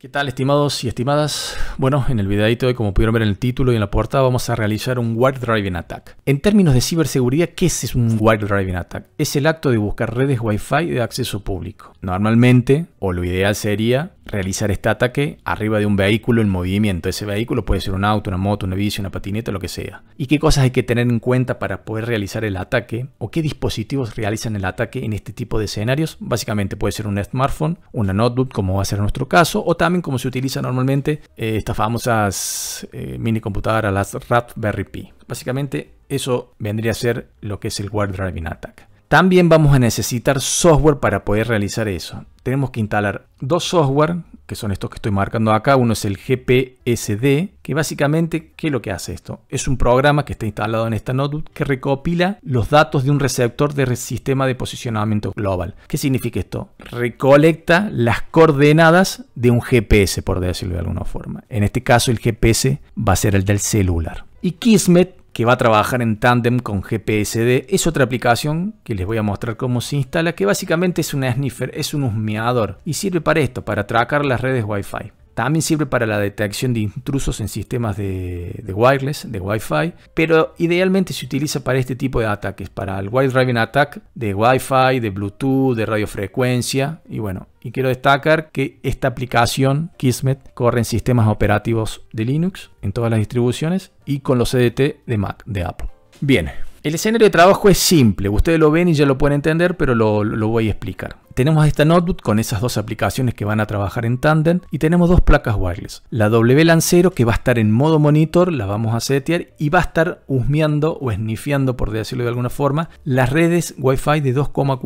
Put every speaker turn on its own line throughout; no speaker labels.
¿Qué tal estimados y estimadas? Bueno, en el videito de como pudieron ver en el título y en la portada vamos a realizar un wire Driving Attack. En términos de ciberseguridad, ¿qué es un Wild Driving Attack? Es el acto de buscar redes Wi-Fi de acceso público. Normalmente, o lo ideal sería, realizar este ataque arriba de un vehículo en movimiento. Ese vehículo puede ser un auto, una moto, una bici, una patineta, lo que sea. ¿Y qué cosas hay que tener en cuenta para poder realizar el ataque? ¿O qué dispositivos realizan el ataque en este tipo de escenarios? Básicamente puede ser un smartphone, una notebook, como va a ser nuestro caso, o también como se utiliza normalmente eh, estas famosas eh, mini computadoras, las Raspberry Pi. Básicamente eso vendría a ser lo que es el Word Driving Attack. También vamos a necesitar software para poder realizar eso. Tenemos que instalar dos software, que son estos que estoy marcando acá. Uno es el GPSD, que básicamente, ¿qué es lo que hace esto? Es un programa que está instalado en esta notebook que recopila los datos de un receptor de sistema de posicionamiento global. ¿Qué significa esto? Recolecta las coordenadas de un GPS, por decirlo de alguna forma. En este caso, el GPS va a ser el del celular. Y Kismet que va a trabajar en tandem con GPSD. Es otra aplicación que les voy a mostrar cómo se instala, que básicamente es un sniffer, es un husmeador y sirve para esto, para atracar las redes Wi-Fi. También sirve para la detección de intrusos en sistemas de, wireless, de Wi-Fi, pero idealmente se utiliza para este tipo de ataques, para el Wild Driving Attack de Wi-Fi, de Bluetooth, de radiofrecuencia y bueno. Y quiero destacar que esta aplicación Kismet corre en sistemas operativos de Linux, en todas las distribuciones y con los CDT de Mac, de Apple. Bien, el escenario de trabajo es simple, ustedes lo ven y ya lo pueden entender, pero lo, voy a explicar. Tenemos esta notebook con esas dos aplicaciones que van a trabajar en tandem y tenemos dos placas wireless. La WLAN 0 que va a estar en modo monitor, la vamos a setear y va a estar husmeando o snifiando por decirlo de alguna forma, las redes wifi de 2,4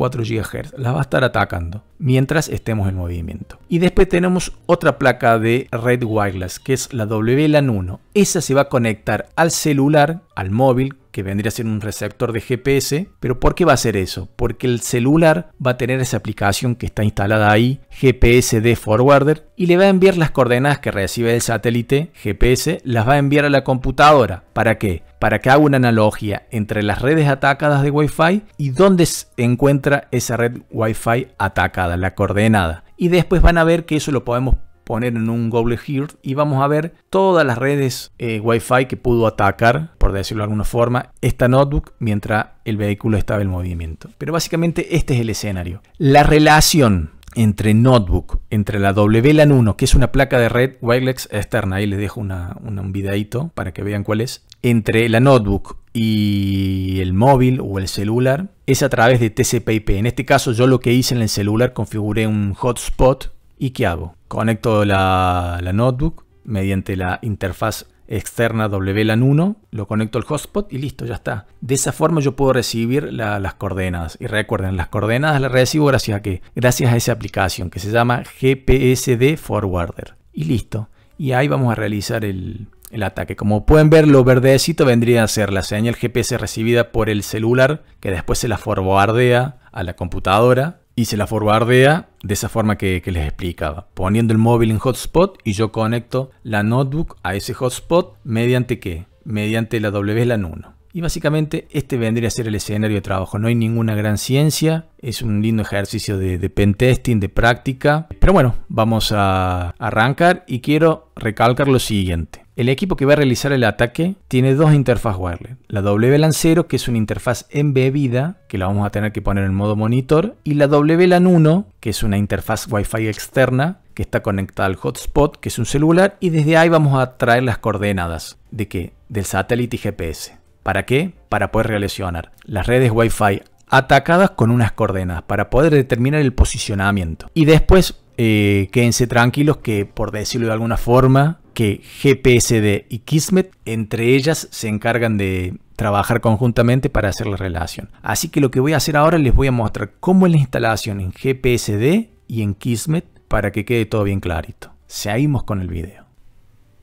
GHz. Las va a estar atacando mientras estemos en movimiento. Y después tenemos otra placa de red wireless que es la WLAN1. Esa se va a conectar al celular, al móvil que vendría a ser un receptor de GPS. Pero ¿por qué va a ser eso? Porque el celular va a tener esa aplicación que está instalada ahí, GPS de Forwarder, y le va a enviar las coordenadas que recibe el satélite GPS, las va a enviar a la computadora. ¿Para qué? Para que haga una analogía entre las redes atacadas de Wi-Fi y dónde se encuentra esa red Wi-Fi atacada, la coordenada. Y después van a ver que eso lo podemos poner en un Google Earth y vamos a ver todas las redes wifi eh, Wi-Fi que pudo atacar, por decirlo de alguna forma, esta notebook mientras el vehículo estaba en movimiento. Pero básicamente este es el escenario. La relación entre notebook, entre la WLAN1, que es una placa de red wireless externa, ahí les dejo un videito para que vean cuál es, entre la notebook y el móvil o el celular, es a través de TCP/IP. En este caso yo lo que hice en el celular configuré un hotspot ¿Y qué hago? Conecto la, notebook mediante la interfaz externa WLAN 1, lo conecto al hotspot y listo, ya está. De esa forma yo puedo recibir las coordenadas. Y recuerden, las coordenadas las recibo gracias a qué? Gracias a esa aplicación que se llama GPSD Forwarder. Y listo. Y ahí vamos a realizar el, el ataque. Como pueden ver, lo verdecito vendría a ser la señal GPS recibida por el celular, que después se la forwardea a la computadora y se la forbardea de esa forma que, les explicaba, poniendo el móvil en hotspot y yo conecto la notebook a ese hotspot mediante qué? Mediante la WLAN 1. Y básicamente este vendría a ser el escenario de trabajo. No hay ninguna gran ciencia, es un lindo ejercicio de pentesting, de práctica. Pero bueno, vamos a arrancar y quiero recalcar lo siguiente. El equipo que va a realizar el ataque tiene dos interfaz wireless. La WLAN 0, que es una interfaz embebida, que la vamos a tener que poner en modo monitor, y la WLAN 1, que es una interfaz Wi-Fi externa, que está conectada al hotspot, que es un celular, y desde ahí vamos a traer las coordenadas de qué? Del satélite y GPS. ¿Para qué? Para poder relacionar las redes Wi-Fi atacadas con unas coordenadas para poder determinar el posicionamiento. Y después eh, quédense tranquilos que, por decirlo de alguna forma, que GPSD y Kismet entre ellas se encargan de trabajar conjuntamente para hacer la relación. Así que lo que voy a hacer ahora les voy a mostrar cómo es la instalación en GPSD y en Kismet para que quede todo bien clarito. Seguimos con el video.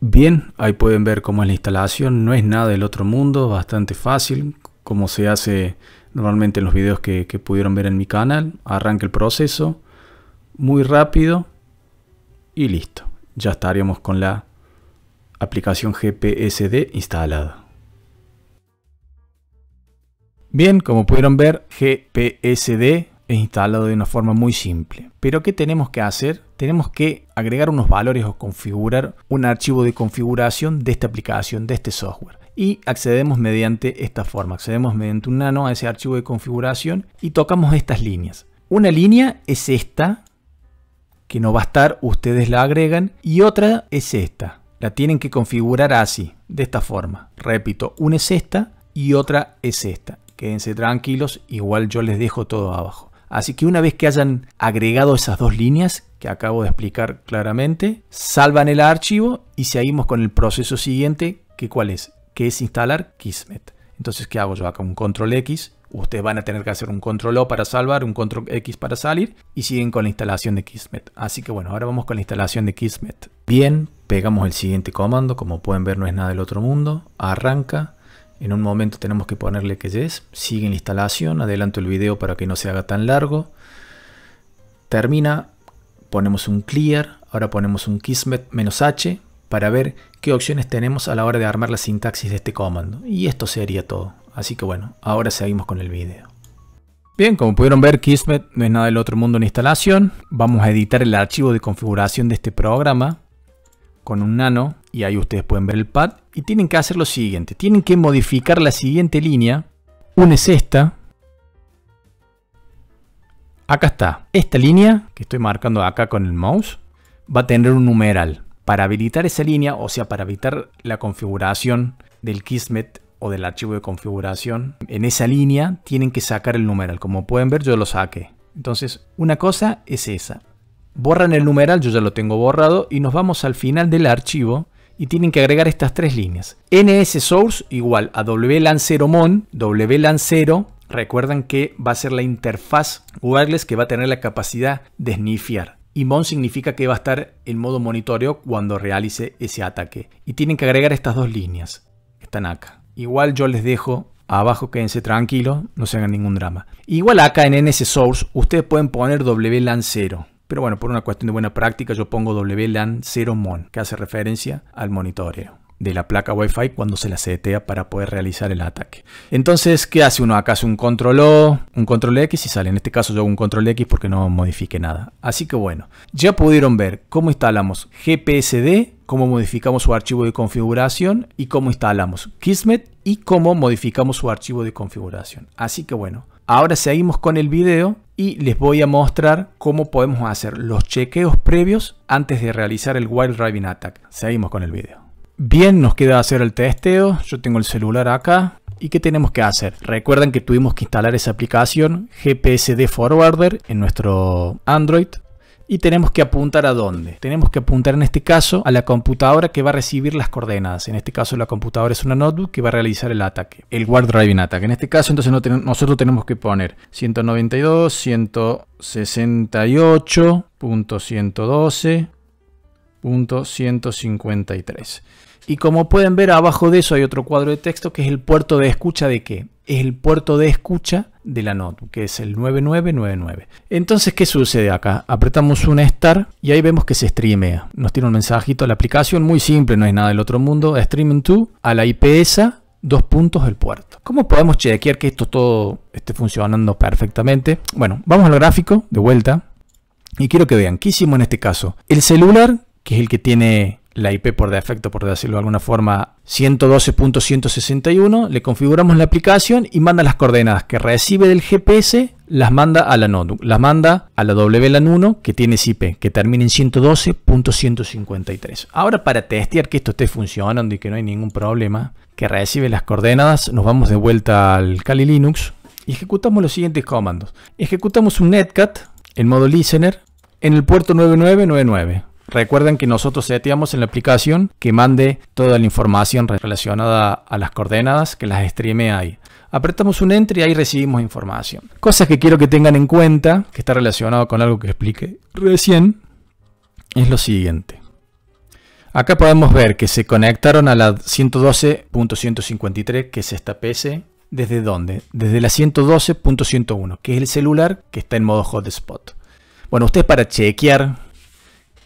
Bien, ahí pueden ver cómo es la instalación, no es nada del otro mundo, bastante fácil, como se hace normalmente en los videos que, que pudieron ver en mi canal. Arranca el proceso, muy rápido y listo. Ya estaríamos con la aplicación GPSD instalada. Bien, como pudieron ver, GPSD es instalado de una forma muy simple. Pero ¿qué tenemos que hacer? Tenemos que agregar unos valores o configurar un archivo de configuración de esta aplicación, de este software. Y accedemos mediante esta forma. Accedemos mediante un nano a ese archivo de configuración y tocamos estas líneas. Una línea es esta que no va a estar, ustedes la agregan. Y otra es esta. La tienen que configurar así, de esta forma. Repito, una es esta y otra es esta. Quédense tranquilos, igual yo les dejo todo abajo. Así que una vez que hayan agregado esas dos líneas que acabo de explicar claramente, salvan el archivo y seguimos con el proceso siguiente, que cuál es, que es instalar Kismet. Entonces, ¿qué hago yo acá? Un control X, ustedes van a tener que hacer un control O para salvar, un control X para salir y siguen con la instalación de Kismet. Así que bueno, ahora vamos con la instalación de Kismet. Bien, pegamos el siguiente comando, como pueden ver no es nada del otro mundo, arranca. En un momento tenemos que ponerle que es. sigue la instalación, adelanto el video para que no se haga tan largo. Termina, ponemos un clear, ahora ponemos un kismet-h para ver qué opciones tenemos a la hora de armar la sintaxis de este comando. Y esto sería todo. Así que bueno, ahora seguimos con el video. Bien, como pudieron ver, Kismet no es nada del otro mundo en instalación. Vamos a editar el archivo de configuración de este programa con un nano y ahí ustedes pueden ver el pad y tienen que hacer lo siguiente. Tienen que modificar la siguiente línea. Una es esta. Acá está. Esta línea que estoy marcando acá con el mouse va a tener un numeral. Para habilitar esa línea, o sea, para habilitar la configuración del Kismet o del archivo de configuración, en esa línea tienen que sacar el numeral. Como pueden ver, yo lo saqué. Entonces, una cosa es esa. Borran el numeral, yo ya lo tengo borrado, y nos vamos al final del archivo y tienen que agregar estas tres líneas. NS source igual a wlan0mon, wlan0, recuerdan que va a ser la interfaz wireless que va a tener la capacidad de sniffiar. Y mon significa que va a estar en modo monitoreo cuando realice ese ataque. Y tienen que agregar estas dos líneas. Están acá. Igual yo les dejo abajo, quédense tranquilos, no se hagan ningún drama. Igual acá en NS Source ustedes pueden poner WLAN 0. Pero bueno, por una cuestión de buena práctica yo pongo WLAN 0 mon, que hace referencia al monitoreo de la placa Wi-Fi cuando se la setea para poder realizar el ataque. Entonces, ¿qué hace uno? Acá hace un control O, un control X y sale. En este caso yo hago un control X porque no modifique nada. Así que bueno, ya pudieron ver cómo instalamos GPSD, cómo modificamos su archivo de configuración y cómo instalamos Kismet y cómo modificamos su archivo de configuración. Así que bueno, ahora seguimos con el video y les voy a mostrar cómo podemos hacer los chequeos previos antes de realizar el Wild Driving Attack. Seguimos con el video. Bien, nos queda hacer el testeo. Yo tengo el celular acá. ¿Y qué tenemos que hacer? Recuerden que tuvimos que instalar esa aplicación GPSD Forwarder en nuestro Android. Y tenemos que apuntar a dónde. Tenemos que apuntar en este caso a la computadora que va a recibir las coordenadas. En este caso la computadora es una notebook que va a realizar el ataque. El guard driving attack. En este caso entonces nosotros tenemos que poner 192, .153. Y como pueden ver, abajo de eso hay otro cuadro de texto que es el puerto de escucha de qué? Es el puerto de escucha de la notebook, que es el 9999. Entonces, ¿qué sucede acá? Apretamos un star y ahí vemos que se streamea. Nos tiene un mensajito a la aplicación, muy simple, no es nada del otro mundo. Streaming to a la ipsa dos puntos el puerto. ¿Cómo podemos chequear que esto todo esté funcionando perfectamente? Bueno, vamos al gráfico de vuelta. Y quiero que vean, ¿qué hicimos en este caso? El celular que es el que tiene la IP por defecto, por decirlo de alguna forma, 112.161, le configuramos la aplicación y manda las coordenadas que recibe del GPS, las manda a la NODU, las manda a la WLAN1 que tiene IP, que termina en 112.153. Ahora para testear que esto esté funcionando y que no hay ningún problema, que recibe las coordenadas, nos vamos de vuelta al Kali Linux y ejecutamos los siguientes comandos. Ejecutamos un netcat en modo listener en el puerto 9999 Recuerden que nosotros seteamos en la aplicación que mande toda la información relacionada a las coordenadas que las streame ahí. Apretamos un enter y ahí recibimos información. Cosas que quiero que tengan en cuenta, que está relacionado con algo que expliqué recién, es lo siguiente. Acá podemos ver que se conectaron a la 112.153, que es esta PC. ¿Desde dónde? Desde la 112.101, que es el celular que está en modo hotspot. Bueno, ustedes para chequear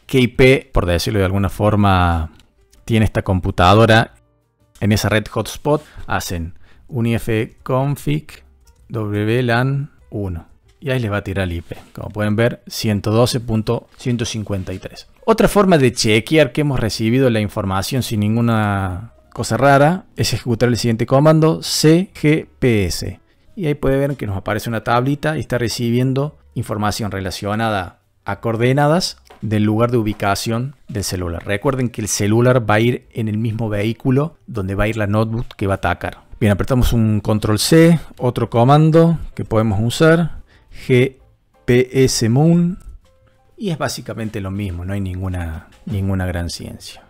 qué IP, por decirlo de alguna forma, tiene esta computadora en esa red hotspot. Hacen un ifconfig wlan 1 y ahí les va a tirar el IP. Como pueden ver, 112.153. Otra forma de chequear que hemos recibido la información sin ninguna cosa rara es ejecutar el siguiente comando cgps. Y ahí pueden ver que nos aparece una tablita y está recibiendo información relacionada a coordenadas del lugar de ubicación del celular. Recuerden que el celular va a ir en el mismo vehículo donde va a ir la notebook que va a atacar. Bien, apretamos un control C, otro comando que podemos usar, GPS Moon, y es básicamente lo mismo, no hay ninguna, ninguna gran ciencia.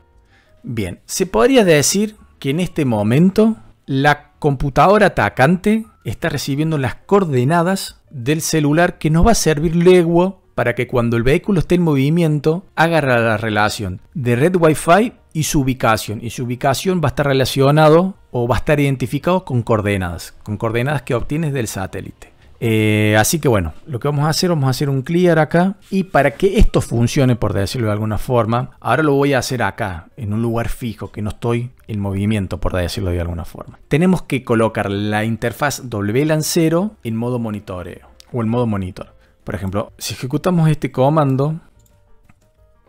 Bien, se podría decir que en este momento la computadora atacante está recibiendo las coordenadas del celular que nos va a servir luego para que cuando el vehículo esté en movimiento agarre la relación de red Wi-Fi y su ubicación. Y su ubicación va a estar relacionado o va a estar identificado con coordenadas, con coordenadas que obtienes del satélite. Eh, así que bueno, lo que vamos a hacer, vamos a hacer un clear acá. Y para que esto funcione, por decirlo de alguna forma, ahora lo voy a hacer acá, en un lugar fijo, que no estoy en movimiento, por decirlo de alguna forma. Tenemos que colocar la interfaz WLAN 0 en modo monitoreo o en modo monitor. Por ejemplo, si ejecutamos este comando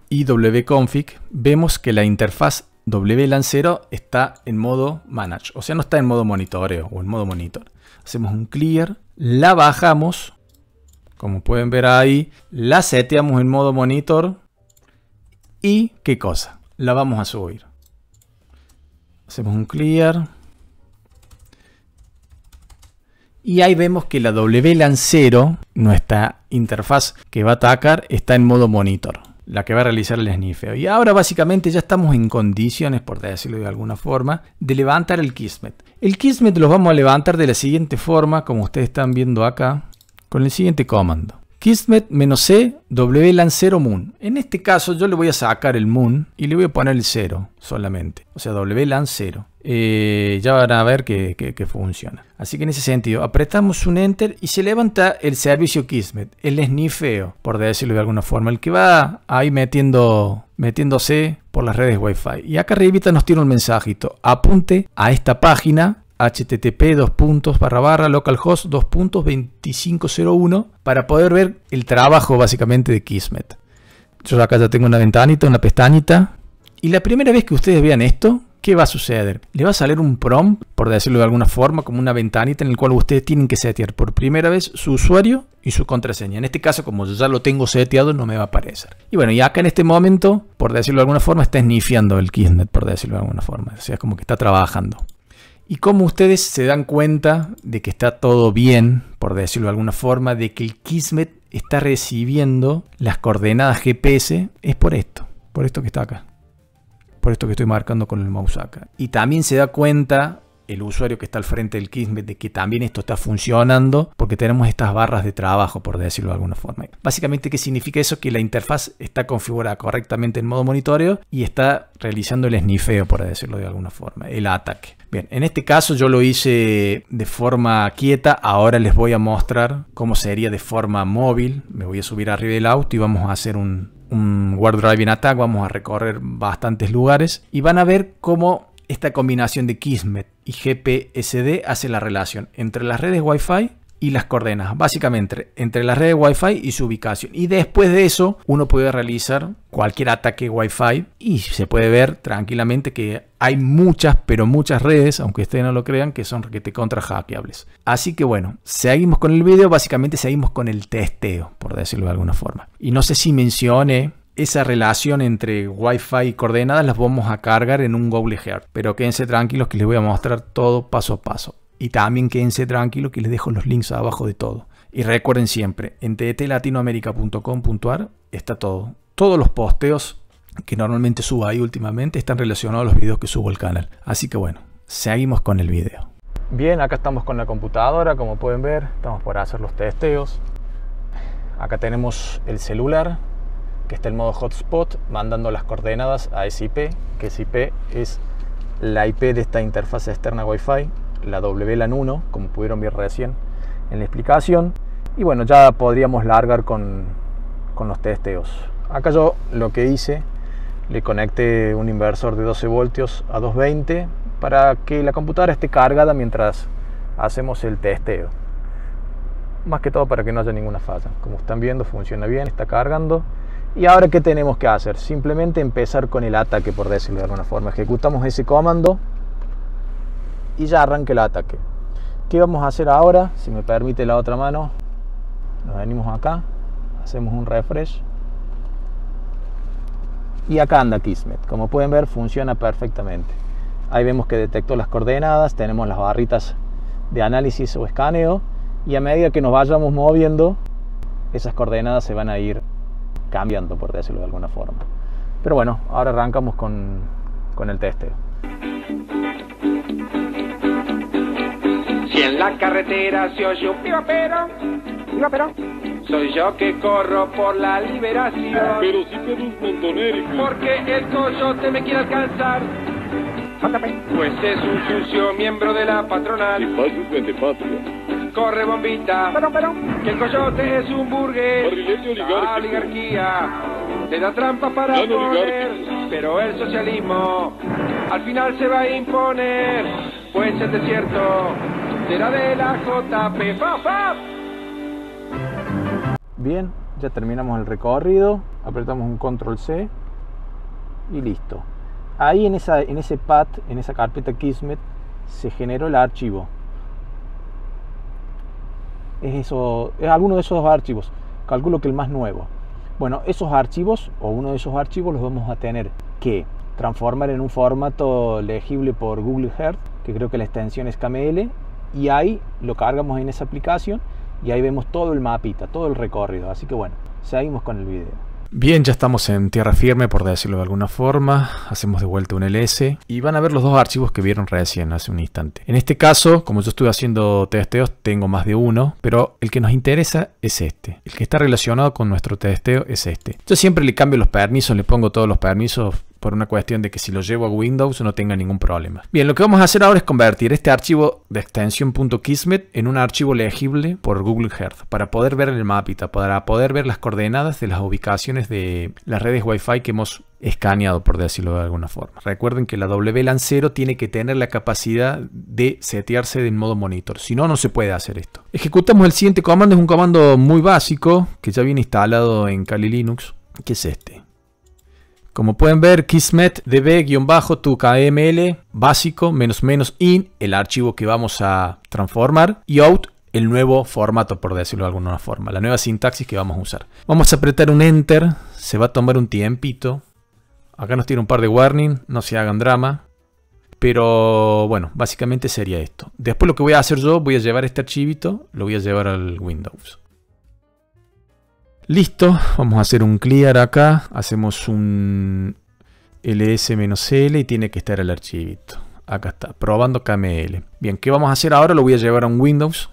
iwconfig, vemos que la interfaz wlancero está en modo manage, o sea, no está en modo monitoreo o en modo monitor. Hacemos un clear, la bajamos, como pueden ver ahí, la seteamos en modo monitor y ¿qué cosa? La vamos a subir. Hacemos un clear, Y ahí vemos que la WLAN 0, nuestra interfaz que va a atacar, está en modo monitor, la que va a realizar el sniffeo. Y ahora básicamente ya estamos en condiciones, por decirlo de alguna forma, de levantar el Kismet. El Kismet lo vamos a levantar de la siguiente forma, como ustedes están viendo acá, con el siguiente comando. Kismet-C WLAN 0, Moon. En este caso yo le voy a sacar el Moon y le voy a poner el 0 solamente. O sea, WLAN 0. Eh, ya van a ver que, funciona. Así que en ese sentido, apretamos un Enter y se levanta el servicio Kismet, el sniffeo. por decirlo de alguna forma, el que va ahí metiendo, metiéndose por las redes Wi-Fi. Y acá arribita nos tiene un mensajito, apunte a esta página http dos barra localhost 2.2501 para poder ver el trabajo básicamente de Kismet. Yo acá ya tengo una ventanita, una pestañita. Y la primera vez que ustedes vean esto, ¿qué va a suceder? Le va a salir un prompt, por decirlo de alguna forma, como una ventanita en el cual ustedes tienen que setear por primera vez su usuario y su contraseña. En este caso, como yo ya lo tengo seteado, no me va a aparecer. Y bueno, y acá en este momento, por decirlo de alguna forma, está snifiando el Kismet, por decirlo de alguna forma. O sea, como que está trabajando. Y como ustedes se dan cuenta de que está todo bien, por decirlo de alguna forma, de que el Kismet está recibiendo las coordenadas GPS, es por esto, por esto que está acá por esto que estoy marcando con el mouse acá. Y también se da cuenta el usuario que está al frente del Kismet de que también esto está funcionando porque tenemos estas barras de trabajo, por decirlo de alguna forma. Básicamente, ¿qué significa eso? Que la interfaz está configurada correctamente en modo monitoreo y está realizando el snifeo, por decirlo de alguna forma, el ataque. Bien, en este caso yo lo hice de forma quieta, ahora les voy a mostrar cómo sería de forma móvil. Me voy a subir arriba del auto y vamos a hacer un, un World Drive Attack, vamos a recorrer bastantes lugares y van a ver cómo esta combinación de Kismet y GPSD hace la relación entre las redes Wi-Fi y las coordenadas, básicamente entre la red Wi-Fi y su ubicación. Y después de eso, uno puede realizar cualquier ataque Wi-Fi y se puede ver tranquilamente que hay muchas, pero muchas redes, aunque ustedes no lo crean, que son que contra hackeables. Así que bueno, seguimos con el video, básicamente seguimos con el testeo, por decirlo de alguna forma. Y no sé si mencioné esa relación entre Wi-Fi y coordenadas las vamos a cargar en un Google Earth. Pero quédense tranquilos que les voy a mostrar todo paso a paso. Y también quédense tranquilos que les dejo los links abajo de todo. Y recuerden siempre, en ttlatinoamerica.com.ar está todo. Todos los posteos que normalmente subo ahí últimamente están relacionados a los videos que subo al canal. Así que bueno, seguimos con el video. Bien, acá estamos con la computadora, como pueden ver, estamos por hacer los testeos. Acá tenemos el celular, que está en modo hotspot, mandando las coordenadas a SIP, que SIP es la IP de esta interfaz externa Wi-Fi la WLAN 1, como pudieron ver recién en la explicación. Y bueno, ya podríamos largar con, con los testeos. Acá yo lo que hice, le conecté un inversor de 12 voltios a 220 para que la computadora esté cargada mientras hacemos el testeo. Más que todo para que no haya ninguna falla. Como están viendo, funciona bien, está cargando. Y ahora, ¿qué tenemos que hacer? Simplemente empezar con el ataque, por decirlo de alguna forma. Ejecutamos ese comando y ya arranque el ataque. ¿Qué vamos a hacer ahora? Si me permite la otra mano, nos venimos acá, hacemos un refresh. Y acá anda Kismet. Como pueden ver, funciona perfectamente. Ahí vemos que detectó las coordenadas, tenemos las barritas de análisis o escaneo. Y a medida que nos vayamos moviendo, esas coordenadas se van a ir cambiando, por decirlo de alguna forma. Pero bueno, ahora arrancamos con, con el testeo. Y en la carretera se oye un pero, pero, soy yo que corro por la liberación. Pero si un Porque el coyote me quiere alcanzar. Pues es un sucio miembro de la patronal. patria. Corre bombita. Pero, Que el coyote es un burgués. La oligarquía. le da trampa para el Pero el socialismo al final se va a imponer. Pues el desierto de la Bien, ya terminamos el recorrido, apretamos un control C y listo. Ahí en, esa, en ese pad, en esa carpeta Kismet, se generó el archivo. Es, eso, es alguno de esos archivos, calculo que el más nuevo. Bueno, esos archivos o uno de esos archivos los vamos a tener que transformar en un formato legible por Google Earth, que creo que la extensión es KML, y ahí lo cargamos en esa aplicación y ahí vemos todo el mapita, todo el recorrido. Así que bueno, seguimos con el video. Bien, ya estamos en tierra firme, por decirlo de alguna forma. Hacemos de vuelta un LS y van a ver los dos archivos que vieron recién hace un instante. En este caso, como yo estuve haciendo testeos, tengo más de uno, pero el que nos interesa es este. El que está relacionado con nuestro testeo es este. Yo siempre le cambio los permisos, le pongo todos los permisos por una cuestión de que si lo llevo a Windows no tenga ningún problema. Bien, lo que vamos a hacer ahora es convertir este archivo de extensión en un archivo legible por Google Earth para poder ver el mapita, para poder ver las coordenadas de las ubicaciones de las redes Wi-Fi que hemos escaneado, por decirlo de alguna forma. Recuerden que la WLAN 0 tiene que tener la capacidad de setearse en modo monitor, si no, no se puede hacer esto. Ejecutamos el siguiente comando, es un comando muy básico que ya viene instalado en Kali Linux, que es este como pueden ver, Kismet db tu kml básico menos menos in, el archivo que vamos a transformar, y out, el nuevo formato, por decirlo de alguna forma, la nueva sintaxis que vamos a usar. Vamos a apretar un enter, se va a tomar un tiempito. Acá nos tiene un par de warning, no se hagan drama. Pero bueno, básicamente sería esto. Después lo que voy a hacer yo, voy a llevar este archivito, lo voy a llevar al Windows. Listo, vamos a hacer un clear acá, hacemos un ls-l y tiene que estar el archivito. Acá está, probando KML. Bien, ¿qué vamos a hacer ahora? Lo voy a llevar a un Windows,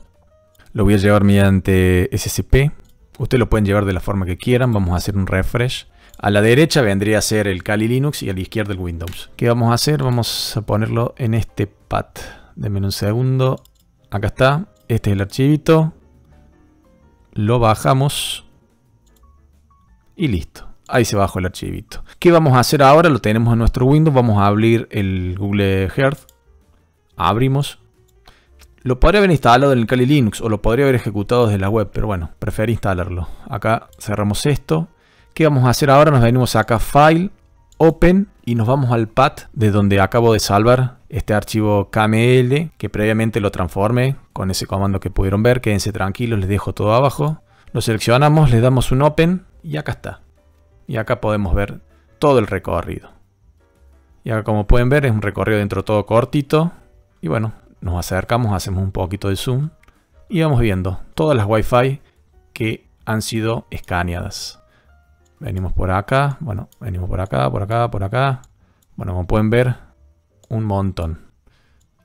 lo voy a llevar mediante SCP. Ustedes lo pueden llevar de la forma que quieran, vamos a hacer un refresh. A la derecha vendría a ser el Kali Linux y a la izquierda el Windows. ¿Qué vamos a hacer? Vamos a ponerlo en este pad. Denme un segundo. Acá está. Este es el archivito. Lo bajamos. Y listo. Ahí se bajó el archivito. ¿Qué vamos a hacer ahora? Lo tenemos en nuestro Windows. Vamos a abrir el Google Earth. Abrimos. Lo podría haber instalado en el Kali Linux o lo podría haber ejecutado desde la web, pero bueno, prefiero instalarlo. Acá cerramos esto. ¿Qué vamos a hacer ahora? Nos venimos acá File, Open y nos vamos al path de donde acabo de salvar este archivo KML que previamente lo transformé con ese comando que pudieron ver. Quédense tranquilos, les dejo todo abajo. Lo seleccionamos, le damos un Open y acá está. Y acá podemos ver todo el recorrido. Y acá como pueden ver es un recorrido dentro todo cortito. Y bueno, nos acercamos, hacemos un poquito de zoom. Y vamos viendo todas las Wi-Fi que han sido escaneadas. Venimos por acá, bueno, venimos por acá, por acá, por acá. Bueno, como pueden ver, un montón.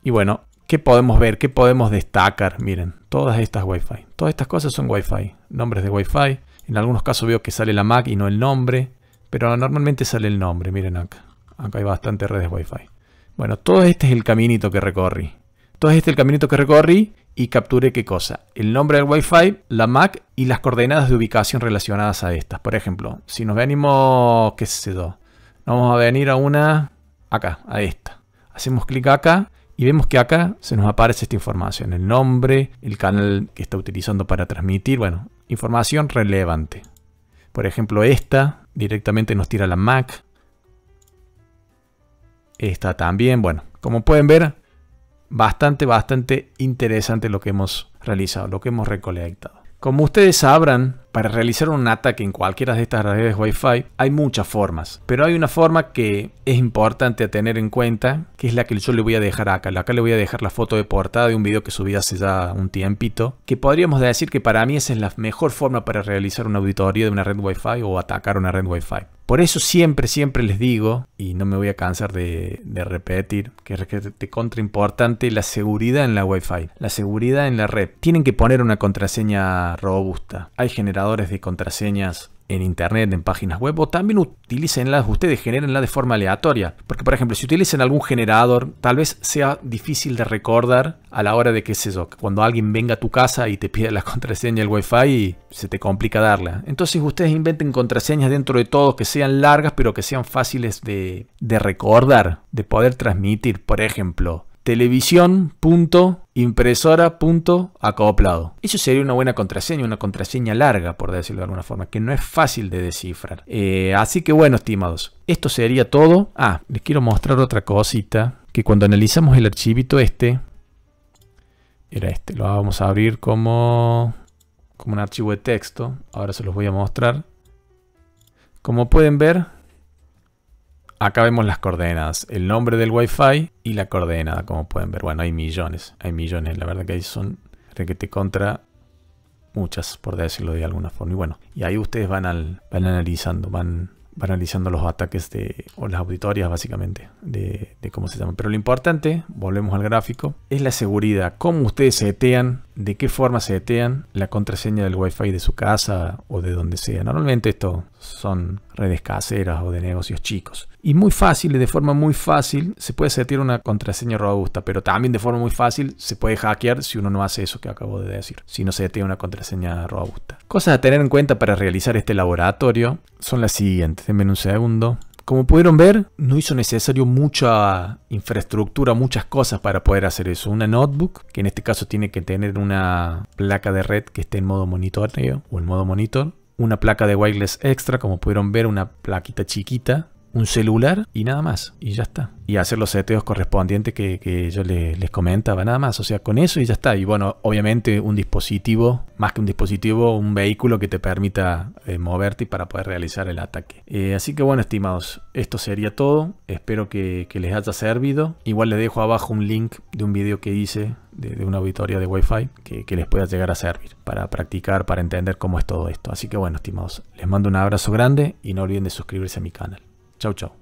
Y bueno, ¿qué podemos ver? ¿Qué podemos destacar? Miren, todas estas Wi-Fi. Todas estas cosas son Wi-Fi. Nombres de Wi-Fi, en algunos casos veo que sale la MAC y no el nombre, pero normalmente sale el nombre, miren acá. Acá hay bastantes redes Wi-Fi. Bueno, todo este es el caminito que recorrí. Todo este es el caminito que recorrí y capturé qué cosa. El nombre del Wi-Fi, la MAC y las coordenadas de ubicación relacionadas a estas. Por ejemplo, si nos venimos, qué se yo, vamos a venir a una, acá, a esta. Hacemos clic acá y vemos que acá se nos aparece esta información, el nombre, el canal que está utilizando para transmitir, bueno, información relevante. Por ejemplo, esta directamente nos tira la Mac. Esta también. Bueno, como pueden ver, bastante, bastante interesante lo que hemos realizado, lo que hemos recolectado. Como ustedes sabrán, para realizar un ataque en cualquiera de estas redes Wi-Fi hay muchas formas, pero hay una forma que es importante tener en cuenta, que es la que yo le voy a dejar acá. Acá le voy a dejar la foto de portada de un video que subí hace ya un tiempito, que podríamos decir que para mí esa es la mejor forma para realizar una auditoría de una red Wi-Fi o atacar una red Wi-Fi. Por eso siempre, siempre les digo, y no me voy a cansar de, repetir, que es de contra importante la seguridad en la Wi-Fi, la seguridad en la red. Tienen que poner una contraseña robusta. Hay generaciones de contraseñas en internet, en páginas web, o también utilicenlas ustedes, generenlas de forma aleatoria. Porque, por ejemplo, si utilizan algún generador, tal vez sea difícil de recordar a la hora de que se cuando alguien venga a tu casa y te pide la contraseña del wifi y se te complica darla. Entonces ustedes inventen contraseñas dentro de todo que sean largas, pero que sean fáciles de, de recordar, de poder transmitir. Por ejemplo, televisión. Punto impresora.acoplado. Eso sería una buena contraseña, una contraseña larga, por decirlo de alguna forma, que no es fácil de descifrar. Eh, así que bueno, estimados, esto sería todo. Ah, les quiero mostrar otra cosita, que cuando analizamos el archivito este, era este, lo vamos a abrir como, como un archivo de texto. Ahora se los voy a mostrar. Como pueden ver, Acá vemos las coordenadas, el nombre del Wi-Fi y la coordenada, como pueden ver. Bueno, hay millones, hay millones. La verdad que ahí son requete contra muchas, por decirlo de alguna forma. Y bueno, y ahí ustedes van, al, van analizando, van, analizando los ataques de, o las auditorias básicamente de, cómo se llaman. Pero lo importante, volvemos al gráfico, es la seguridad. Cómo ustedes etean de qué forma se setean la contraseña del Wi-Fi de su casa o de donde sea. Normalmente esto son redes caseras o de negocios chicos. Y muy fácil, de forma muy fácil, se puede setear una contraseña robusta, pero también de forma muy fácil se puede hackear si uno no hace eso que acabo de decir, si no se setea una contraseña robusta. Cosas a tener en cuenta para realizar este laboratorio son las siguientes. Denme un segundo. Como pudieron ver, no hizo necesario mucha infraestructura, muchas cosas para poder hacer eso. Una notebook, que en este caso tiene que tener una placa de red que esté en modo monitoreo o en modo monitor. Una placa de wireless extra, como pudieron ver, una plaquita chiquita un celular y nada más. Y ya está. Y hacer los seteos correspondientes que, yo les, comentaba, nada más. O sea, con eso y ya está. Y bueno, obviamente un dispositivo, más que un dispositivo, un vehículo que te permita eh, moverte para poder realizar el ataque. Eh, así que bueno, estimados, esto sería todo. Espero que, les haya servido. Igual les dejo abajo un link de un video que hice de, una auditoría de Wi-Fi que les pueda llegar a servir para practicar, para entender cómo es todo esto. Así que bueno, estimados, les mando un abrazo grande y no olviden de suscribirse a mi canal. Chao, chao.